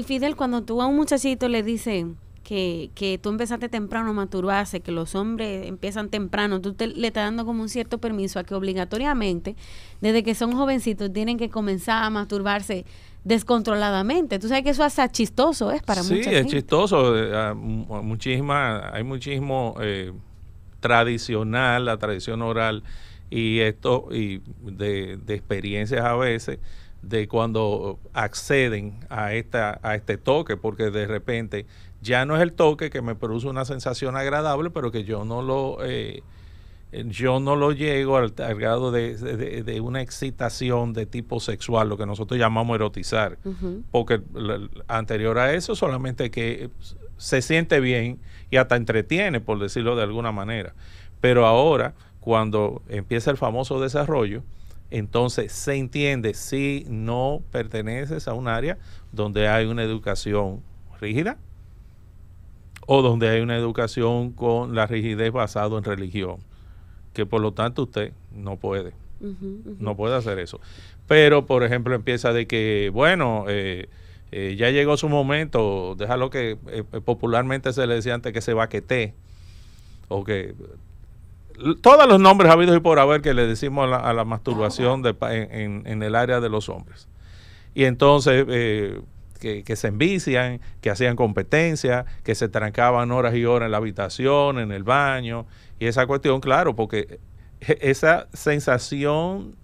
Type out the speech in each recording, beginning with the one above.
Y Fidel, cuando tú a un muchachito le dices que, que tú empezaste temprano a masturbarse, que los hombres empiezan temprano, tú te, le estás dando como un cierto permiso a que obligatoriamente, desde que son jovencitos, tienen que comenzar a masturbarse descontroladamente. Tú sabes que eso hasta chistoso es para sí, Sí, es chistoso. Eh, hay muchísimo eh, tradicional, la tradición oral y esto y de, de experiencias a veces de cuando acceden a, esta, a este toque, porque de repente ya no es el toque que me produce una sensación agradable, pero que yo no lo, eh, yo no lo llego al, grado de, una excitación de tipo sexual, lo que nosotros llamamos erotizar, porque anterior a eso solamente que se siente bien y hasta entretiene, por decirlo de alguna manera. Pero ahora, cuando empieza el famoso desarrollo, entonces se entiende si no perteneces a un área donde hay una educación rígida o donde hay una educación con la rigidez basada en religión, que por lo tanto usted no puede, no puede hacer eso. Pero, por ejemplo, empieza de que, bueno, eh, eh, ya llegó su momento, déjalo que eh, popularmente se le decía antes que se vaquete, o que todos los nombres habidos y por haber que le decimos a la, masturbación en, el área de los hombres. Y entonces, eh, que, se envician, que hacían competencia, que se trancaban horas y horas en la habitación, en el baño, y esa cuestión, claro, porque e, esa sensación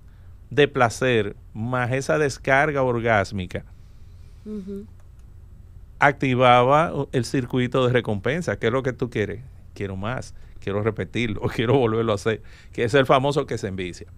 de placer más esa descarga orgásmica activaba el circuito de recompensa, que es lo que tú quieres quiero más, quiero repetirlo, quiero volverlo a hacer, que es el famoso que se envicia.